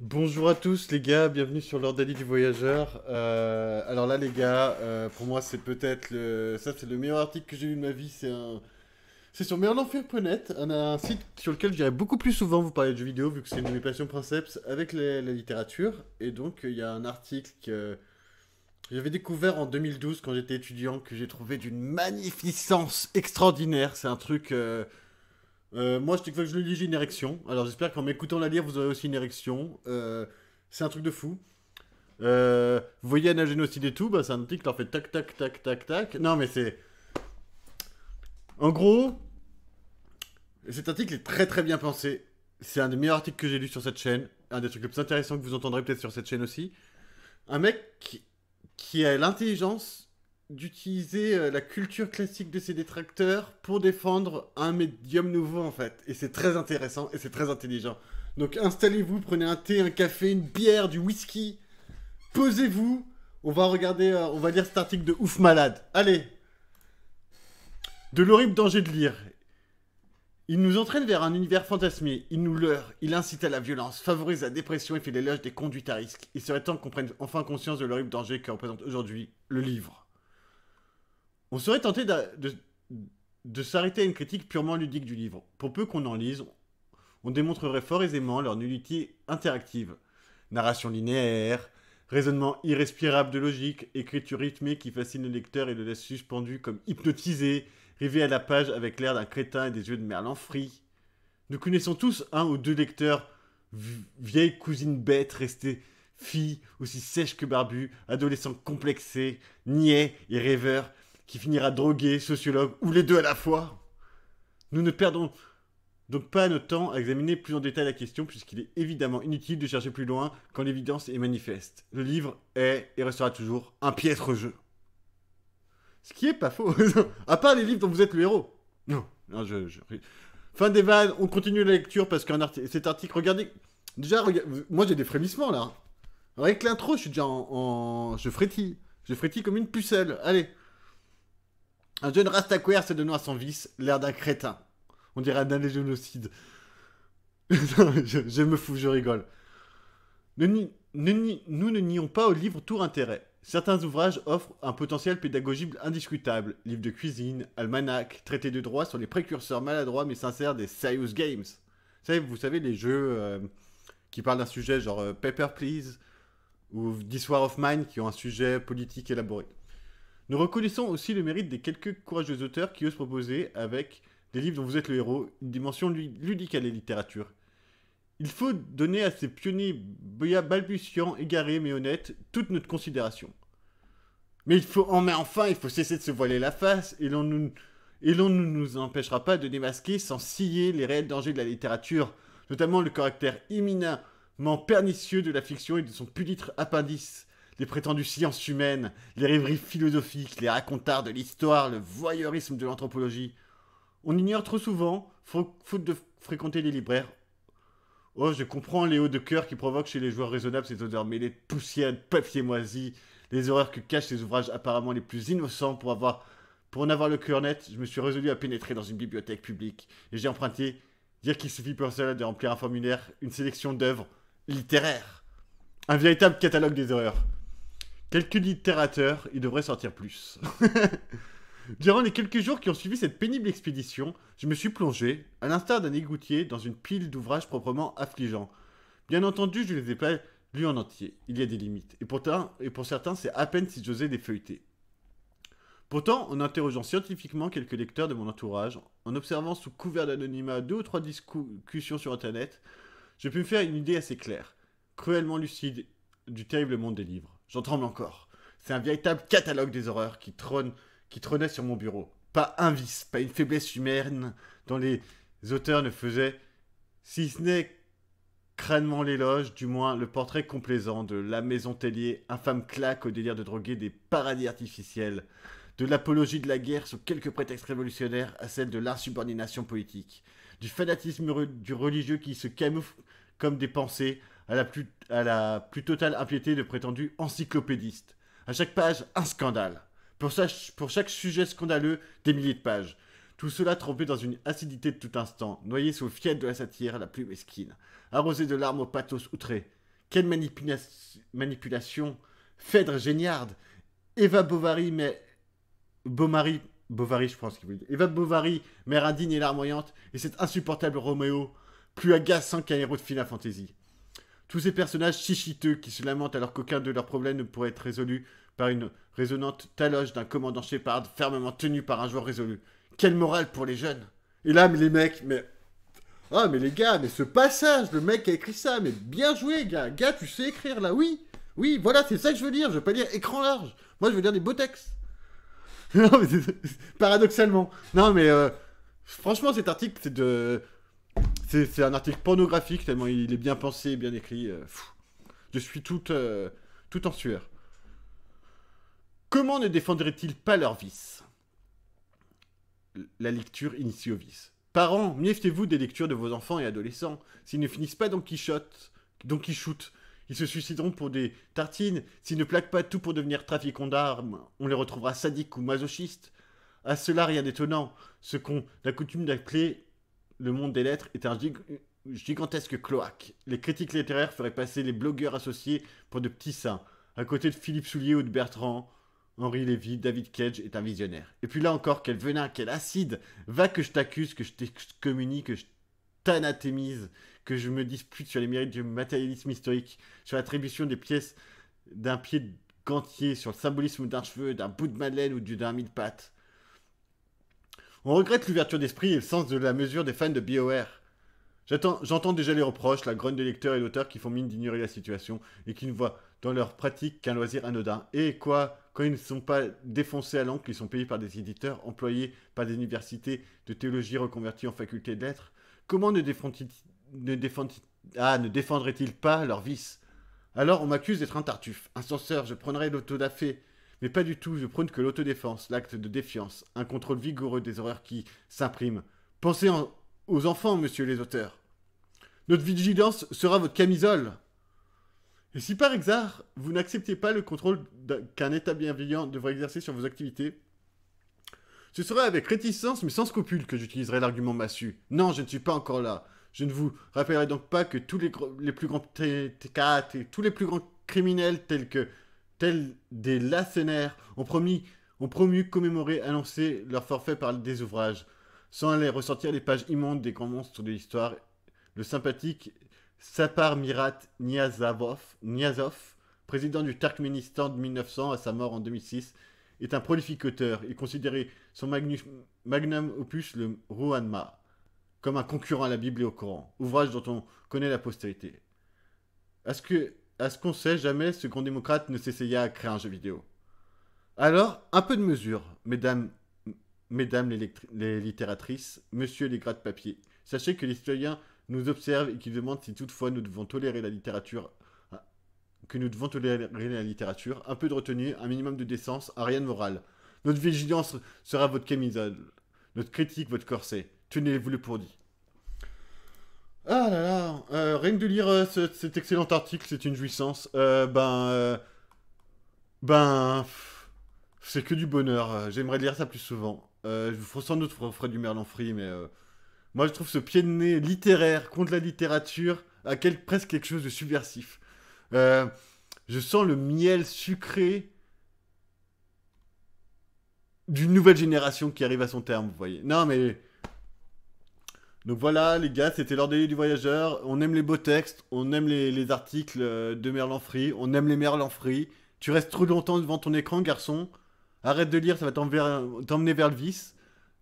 Bonjour à tous les gars, bienvenue sur l'Ordalie du Voyageur. Euh, alors là les gars, euh, pour moi c'est peut-être le... Ça c'est le meilleur article que j'ai eu de ma vie, c'est un... C'est sur merlenfer.net, on a un site sur lequel j'irai beaucoup plus souvent vous parler de jeux vidéo vu que c'est une de mes passions avec la littérature. Et donc il y a un article que j'avais découvert en 2012 quand j'étais étudiant que j'ai trouvé d'une magnificence extraordinaire. C'est un truc... Euh, euh, moi, chaque fois que je le lis, j'ai une érection. Alors, j'espère qu'en m'écoutant la lire, vous aurez aussi une érection. Euh, c'est un truc de fou. vous euh, voyez un Génocide et tout, bah, c'est un article qui leur fait tac, tac, tac, tac, tac. Non, mais c'est. En gros, cet article est très, très bien pensé. C'est un des meilleurs articles que j'ai lu sur cette chaîne. Un des trucs les plus intéressants que vous entendrez peut-être sur cette chaîne aussi. Un mec qui a l'intelligence d'utiliser euh, la culture classique de ses détracteurs pour défendre un médium nouveau en fait. Et c'est très intéressant et c'est très intelligent. Donc installez-vous, prenez un thé, un café, une bière, du whisky, posez-vous. On va regarder, euh, on va lire cet article de ouf malade. Allez. De l'horrible danger de lire. Il nous entraîne vers un univers fantasmé, il nous leurre, il incite à la violence, favorise la dépression et fait l'éloge des conduites à risque. Il serait temps qu'on prenne enfin conscience de l'horrible danger que représente aujourd'hui le livre. On serait tenté de, s'arrêter à une critique purement ludique du livre. Pour peu qu'on en lise, on démontrerait fort aisément leur nullité interactive. Narration linéaire, raisonnement irrespirable de logique, écriture rythmée qui fascine le lecteur et le laisse suspendu comme hypnotisé, rivé à la page avec l'air d'un crétin et des yeux de Merlin frit. Nous connaissons tous un ou deux lecteurs, vieilles cousines bêtes restées filles aussi sèches que barbues, adolescents complexés, niais et rêveurs, qui finira drogué, sociologue, ou les deux à la fois. Nous ne perdons donc pas notre temps à examiner plus en détail la question, puisqu'il est évidemment inutile de chercher plus loin quand l'évidence est manifeste. Le livre est et restera toujours un piètre jeu. Ce qui est pas faux, à part les livres dont vous êtes le héros. Non, je... Fin des vannes, on continue la lecture parce que cet article, regardez. Déjà, moi j'ai des frémissements là. Avec l'intro, je suis déjà en, en, Je frétille. Je frétille comme une pucelle. Allez. Un jeune rastaqueur se donnant à son vice, l'air d'un crétin. On dirait un des génocides. je, me fous, je rigole. nous ne nions pas au livre tout intérêt. Certains ouvrages offrent un potentiel pédagogique indiscutable. livre de cuisine, almanach, traité de droit sont les précurseurs maladroits mais sincères des serious games. Vous savez, les jeux euh, qui parlent d'un sujet genre euh, Paper Please ou This War of Mine qui ont un sujet politique élaboré. Nous reconnaissons aussi le mérite des quelques courageux auteurs qui osent proposer, avec des livres dont vous êtes le héros, une dimension ludique à la littérature. Il faut donner à ces pionniers balbutiants, égarés mais honnêtes, toute notre considération. Mais il faut enfin, il faut cesser de se voiler la face et l'on ne nous empêchera pas de démasquer sans scier les réels dangers de la littérature, notamment le caractère imminemment pernicieux de la fiction et de son puditre appendice les prétendues sciences humaines, les rêveries philosophiques, les racontards de l'histoire, le voyeurisme de l'anthropologie. On ignore trop souvent, faute de fréquenter les libraires. Oh, je comprends les hauts de cœur qui provoquent chez les joueurs raisonnables ces odeurs mêlées de poussière, de papier moisi, les horreurs que cachent ces ouvrages apparemment les plus innocents pour avoir pour en avoir le cœur net, je me suis résolu à pénétrer dans une bibliothèque publique et j'ai emprunté dire qu'il suffit pour cela de remplir un formulaire, une sélection d'œuvres littéraires. Un véritable catalogue des horreurs. Quelques littérateurs, il devrait sortir plus. Durant les quelques jours qui ont suivi cette pénible expédition, je me suis plongé, à l'instar d'un égoutier, dans une pile d'ouvrages proprement affligeants. Bien entendu, je les ai pas lus en entier, il y a des limites, et, pourtant, et pour certains, c'est à peine si j'osais les feuilleter. Pourtant, en interrogeant scientifiquement quelques lecteurs de mon entourage, en observant sous couvert d'anonymat deux ou trois discussions sur Internet, j'ai pu me faire une idée assez claire, cruellement lucide, du terrible monde des livres. J'en tremble encore. C'est un véritable catalogue des horreurs qui trône, qui trônait sur mon bureau. Pas un vice, pas une faiblesse humaine dont les auteurs ne faisaient, si ce n'est crânement l'éloge, du moins le portrait complaisant de la maison Tellier, infâme claque au délire de droguer des paradis artificiels, de l'apologie de la guerre sous quelques prétextes révolutionnaires à celle de l'insubordination politique, du fanatisme du religieux qui se camoufle comme des pensées, à la plus, totale impiété de prétendus encyclopédistes. À chaque page, un scandale. Pour, chaque sujet scandaleux, des milliers de pages. Tout cela trempé dans une acidité de tout instant, noyé sous le fiel de la satire la plus mesquine, arrosé de larmes au pathos outré. Quelle manipulation Phèdre géniarde Eva Bovary, mais... Bovary, je pense qu'il Eva Bovary, mère indigne et larmoyante, et cet insupportable Roméo, plus agaçant qu'un héros de Final fantaisie. Tous ces personnages chichiteux qui se lamentent alors qu'aucun de leurs problèmes ne pourrait être résolu par une résonante taloche d'un commandant Shepard fermement tenu par un joueur résolu. Quelle morale pour les jeunes Et là, mais les mecs, mais... Ah, mais les gars, mais ce passage, le mec a écrit ça, mais bien joué, gars Gars, tu sais écrire, là, oui Oui, voilà, c'est ça que je veux dire, je veux pas dire écran large. Moi, je veux dire des beaux textes. non, mais paradoxalement. Non, mais... Euh, franchement, cet article, c'est de... C'est un article pornographique, tellement il est bien pensé bien écrit. Euh, je suis euh, tout en sueur. Comment ne défendraient-ils pas leur vice La lecture initie vice. Parents, méfiez-vous des lectures de vos enfants et adolescents. S'ils ne finissent pas dans Quichotte, Don ils se suicideront pour des tartines. S'ils ne plaquent pas tout pour devenir trafiquants d'armes, on les retrouvera sadiques ou masochistes. À cela, rien d'étonnant. Ce qu'on a coutume d'appeler le monde des lettres est un gigantesque cloaque. Les critiques littéraires feraient passer les blogueurs associés pour de petits saints, à côté de Philippe Soulier ou de Bertrand. Henri Lévy, David Cage est un visionnaire. Et puis là encore, quel venin, quel acide Va que je t'accuse, que je t'excommunie, que je t'anathémise, que je me dispute sur les mérites du matérialisme historique, sur l'attribution des pièces d'un pied de gantier, sur le symbolisme d'un cheveu, d'un bout de madeleine ou d'un mille pattes. On regrette l'ouverture d'esprit et le sens de la mesure des fans de B.O.R. J'entends déjà les reproches, la grogne des lecteurs et d'auteurs qui font mine d'ignorer la situation et qui ne voient dans leur pratique qu'un loisir anodin. Et quoi, quand ils ne sont pas défoncés à l'encre, ils sont payés par des éditeurs, employés par des universités de théologie reconverties en faculté de comment ne, ah, défendraient-ils pas leur vice Alors on m'accuse d'être un tartuffe, un censeur, je prendrai l'autodafé. Mais pas du tout, je prône que l'autodéfense, l'acte de défiance, un contrôle vigoureux des horreurs qui s'impriment. Pensez aux enfants, monsieur les auteurs. Notre vigilance sera votre camisole. Et si par hasard, vous n'acceptez pas le contrôle qu'un État bienveillant devrait exercer sur vos activités, ce serait avec réticence mais sans scrupule que j'utiliserai l'argument massue. Non, je ne suis pas encore là. Je ne vous rappellerai donc pas que tous les, les plus grands et tous les plus grands criminels tels que des lacénaires, ont promis, ont promu commémorer, annoncer leur forfait par des ouvrages, sans aller ressortir les pages immondes des grands monstres de l'histoire. Le sympathique Sapar Mirat Niazov, président du Turkménistan de 1900 à sa mort en 2006, est un prolifique auteur et considéré son magnum, opus, le Rouhanma, comme un concurrent à la Bible et au Coran, ouvrage dont on connaît la postérité. est ce que à ce qu'on sait, jamais ce grand démocrate ne s'essaya à créer un jeu vidéo. Alors, un peu de mesure, mesdames, mesdames les, littératrices, messieurs les gratte papier Sachez que les citoyens nous observent et qu'ils demandent si toutefois nous devons tolérer la littérature hein, que nous devons tolérer la littérature, un peu de retenue, un minimum de décence, un rien de moral. Notre vigilance sera votre camisole, notre critique votre corset. Tenez-vous le pour dit. Ah là là, rien que de lire euh, cet excellent article, c'est une jouissance. Euh, ben. Euh, ben. C'est que du bonheur. J'aimerais lire ça plus souvent. je vous sans doute ferai du Merlan Free, mais. moi, je trouve ce pied de nez littéraire contre la littérature à presque quelque chose de subversif. je sens le miel sucré d'une nouvelle génération qui arrive à son terme, vous voyez. Non, mais donc voilà, les gars, c'était l'heure du voyageur. On aime les beaux textes, on aime les, articles euh, de Merlin Free, on aime les Merlin Free. Tu restes trop longtemps devant ton écran, garçon. Arrête de lire, ça va t'emmener vers le vice.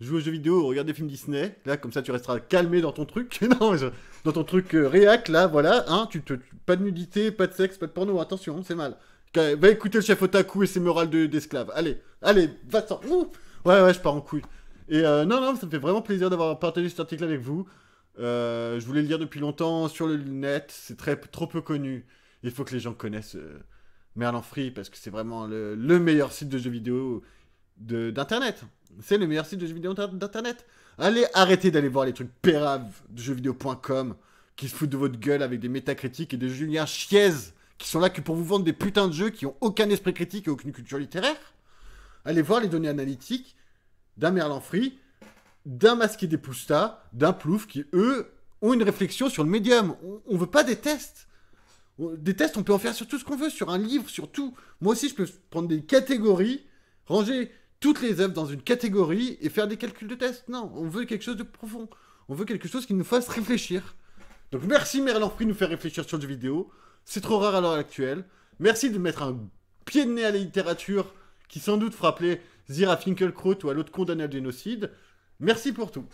Joue aux jeux vidéo, regarde des films Disney. Là, comme ça, tu resteras calmé dans ton truc. non, dans ton truc euh, réac, là, voilà. Hein, tu te... Pas de nudité, pas de sexe, pas de porno. Attention, c'est mal. Va écouter le chef otaku et ses morales d'esclaves. Allez, allez, va-t'en. Ouais, ouais, je pars en couille. Et euh, non, non, ça me fait vraiment plaisir d'avoir partagé cet article avec vous. Euh, je voulais le lire depuis longtemps sur le net, c'est très trop peu connu. Il faut que les gens connaissent euh, Merlin Free parce que c'est vraiment le, meilleur site de jeux vidéo d'internet. C'est le meilleur site de jeux vidéo d'internet. Allez, arrêtez d'aller voir les trucs péraves de jeuxvideo.com qui se foutent de votre gueule avec des métacritiques et des Julien Chiez qui sont là que pour vous vendre des putains de jeux qui ont aucun esprit critique et aucune culture littéraire. Allez voir les données analytiques d'un Merlan Free, d'un Masqué des Poustas, d'un Plouf, qui eux ont une réflexion sur le médium. On, ne veut pas des tests. Des tests, on peut en faire sur tout ce qu'on veut, sur un livre, sur tout. Moi aussi, je peux prendre des catégories, ranger toutes les œuvres dans une catégorie et faire des calculs de tests. Non, on veut quelque chose de profond. On veut quelque chose qui nous fasse réfléchir. Donc merci Merlan Free de nous faire réfléchir sur du vidéo. C'est trop rare à l'heure actuelle. Merci de mettre un pied de nez à la littérature qui sans doute fera Zira Finkelkraut ou à l'autre condamné à génocide. Merci pour tout.